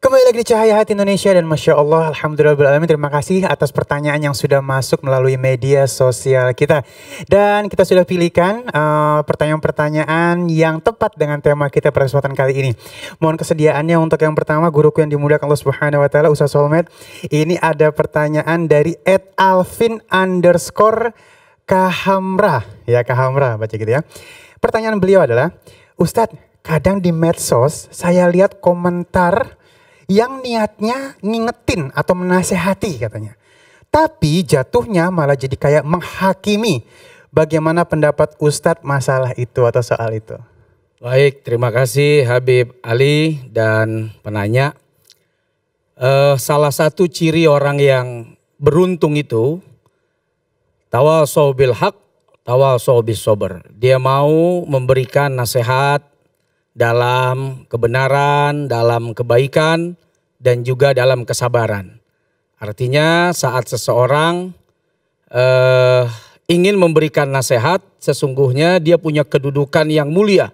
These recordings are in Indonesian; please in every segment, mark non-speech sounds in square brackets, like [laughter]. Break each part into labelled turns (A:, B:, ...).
A: Kembali lagi di Cahaya Hati Indonesia dan Masya Allah Alhamdulillah Terima kasih atas pertanyaan yang sudah masuk melalui media sosial kita Dan kita sudah pilihkan pertanyaan eh, pertanyaan-pertanyaan yang tepat dengan tema kita pada kesempatan kali ini Mohon kesediaannya untuk yang pertama guruku yang dimuliakan Allah Subhanahu Wa Taala Usah Solmed Ini ada pertanyaan dari Ed Alvin underscore Kahamra Ya Kahamra baca gitu ya Pertanyaan beliau adalah Ustadz kadang di medsos saya lihat komentar yang niatnya ngingetin atau menasehati katanya. Tapi jatuhnya malah jadi kayak menghakimi bagaimana pendapat Ustadz masalah itu atau soal itu.
B: Baik, terima kasih Habib Ali dan penanya. Uh, salah satu ciri orang yang beruntung itu tawal sobil hak, tawal sobis sober. Dia mau memberikan nasihat, dalam kebenaran, dalam kebaikan, dan juga dalam kesabaran. Artinya saat seseorang eh, ingin memberikan nasihat, sesungguhnya dia punya kedudukan yang mulia.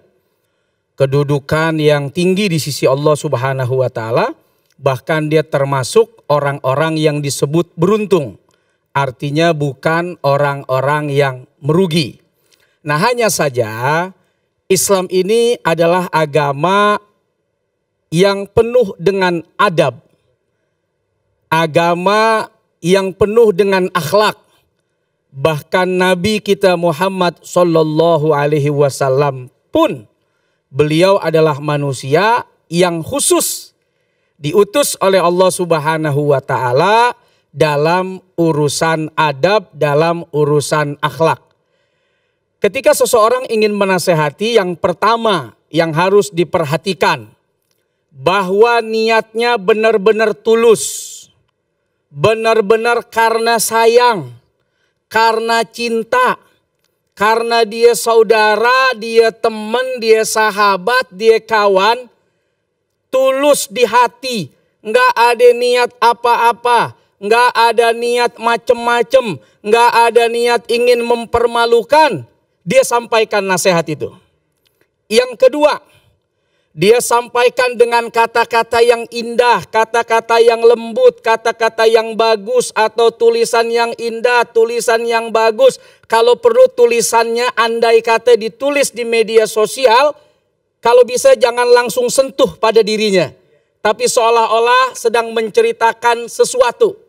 B: Kedudukan yang tinggi di sisi Allah Subhanahu wa taala, bahkan dia termasuk orang-orang yang disebut beruntung. Artinya bukan orang-orang yang merugi. Nah, hanya saja Islam ini adalah agama yang penuh dengan adab, agama yang penuh dengan akhlak. Bahkan Nabi kita Muhammad SAW Alaihi Wasallam pun beliau adalah manusia yang khusus diutus oleh Allah Subhanahu Wa Taala dalam urusan adab, dalam urusan akhlak. Ketika seseorang ingin menasehati yang pertama yang harus diperhatikan bahwa niatnya benar-benar tulus. Benar-benar karena sayang, karena cinta, karena dia saudara, dia teman, dia sahabat, dia kawan. Tulus di hati, nggak ada niat apa-apa nggak ada niat macem-macem, nggak ada niat ingin mempermalukan, dia sampaikan nasihat itu. Yang kedua, dia sampaikan dengan kata-kata yang indah, kata-kata yang lembut, kata-kata yang bagus, atau tulisan yang indah, tulisan yang bagus. Kalau perlu, tulisannya andai kata ditulis di media sosial. Kalau bisa, jangan langsung sentuh pada dirinya, tapi seolah-olah sedang menceritakan sesuatu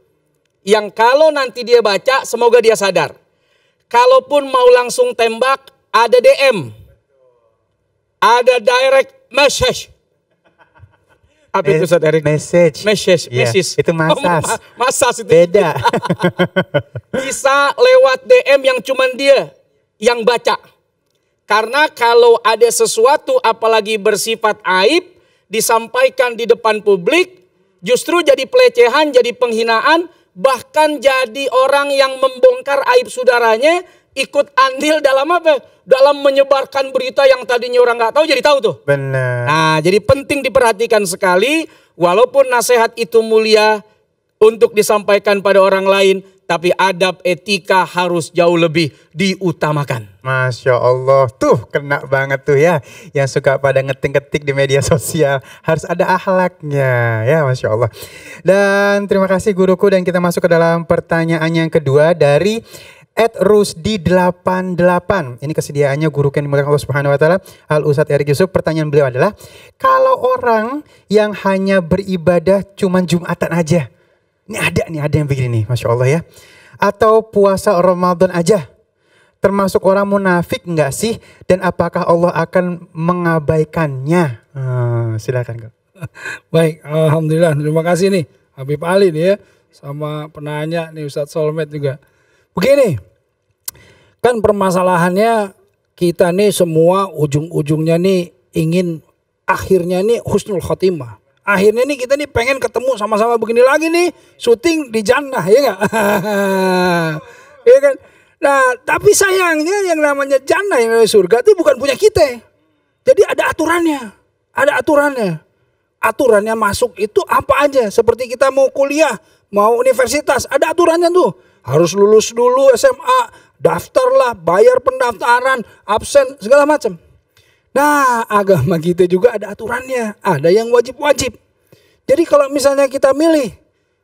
B: yang kalau nanti dia baca, semoga dia sadar. Kalaupun mau langsung tembak, ada DM. Ada direct message. Apa itu Ustaz Erick? Message. Message. Yeah. Message. Itu oh, masas. Oh, ma masas itu. Beda. [laughs] Bisa lewat DM yang cuman dia yang baca. Karena kalau ada sesuatu apalagi bersifat aib disampaikan di depan publik justru jadi pelecehan, jadi penghinaan, bahkan jadi orang yang membongkar aib saudaranya ikut andil dalam apa? Dalam menyebarkan berita yang tadinya orang nggak tahu jadi tahu tuh. Benar. Nah, jadi penting diperhatikan sekali walaupun nasihat itu mulia untuk disampaikan pada orang lain, tapi adab etika harus jauh lebih diutamakan. Masya Allah, tuh
A: kena banget tuh ya. Yang suka pada ngetik-ngetik di media sosial harus ada ahlaknya ya Masya Allah. Dan terima kasih guruku dan kita masuk ke dalam pertanyaan yang kedua dari at Rusdi 88. Ini kesediaannya guru yang dimulakan Allah Subhanahu wa taala, Al Ustadz Erik Yusuf. Pertanyaan beliau adalah, kalau orang yang hanya beribadah cuman Jumatan aja, ini ada nih, ada yang begini nih, Masya Allah ya. Atau puasa Ramadan aja. Termasuk orang munafik enggak sih? Dan
C: apakah Allah akan mengabaikannya? Hmm, silakan kak. [laughs] Baik, Alhamdulillah. Terima kasih nih Habib Ali nih ya. Sama penanya nih Ustadz Solmed juga. Begini, kan permasalahannya kita nih semua ujung-ujungnya nih ingin akhirnya nih husnul khotimah akhirnya nih kita nih pengen ketemu sama-sama begini lagi nih syuting di jannah ya nggak [laughs] ya kan nah tapi sayangnya yang namanya jannah yang namanya surga itu bukan punya kita jadi ada aturannya ada aturannya aturannya masuk itu apa aja seperti kita mau kuliah mau universitas ada aturannya tuh harus lulus dulu SMA daftarlah bayar pendaftaran absen segala macam Nah, agama kita juga ada aturannya, ada yang wajib-wajib. Jadi kalau misalnya kita milih,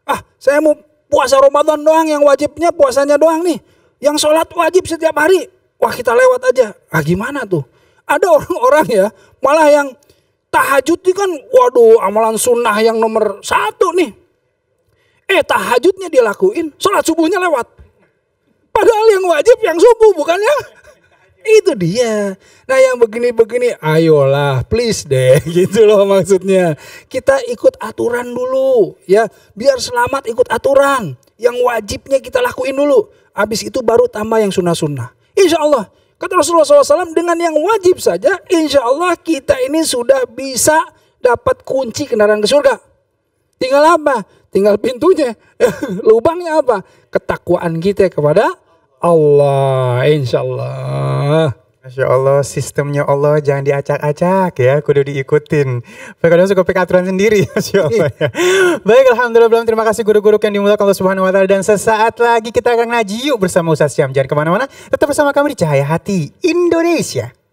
C: ah saya mau puasa Ramadan doang yang wajibnya puasanya doang nih. Yang sholat wajib setiap hari. Wah kita lewat aja. Ah gimana tuh? Ada orang-orang ya malah yang tahajud itu kan waduh amalan sunnah yang nomor satu nih. Eh tahajudnya dilakuin, sholat subuhnya lewat. Padahal yang wajib yang subuh bukannya itu dia. Nah yang begini-begini, ayolah please deh [laughs] gitu loh maksudnya. Kita ikut aturan dulu ya, biar selamat ikut aturan. Yang wajibnya kita lakuin dulu. Habis itu baru tambah yang sunnah-sunnah. Insya Allah. Kata Rasulullah SAW dengan yang wajib saja insya Allah kita ini sudah bisa dapat kunci kendaraan ke surga. Tinggal apa? Tinggal pintunya. [laughs] Lubangnya apa? Ketakwaan kita kepada Allah insya Allah. Uh. Masya Allah,
A: sistemnya Allah jangan diacak-acak ya, kudu diikutin. Kadang suka pakai aturan sendiri, [laughs] Masya Allah. Ya. Baik, Alhamdulillah, belum terima kasih guru-guru yang dimulakan Allah Subhanahu Wa Taala. Dan sesaat lagi kita akan ngaji yuk bersama Ustaz Syam. Jangan kemana-mana, tetap bersama kami di Cahaya Hati Indonesia.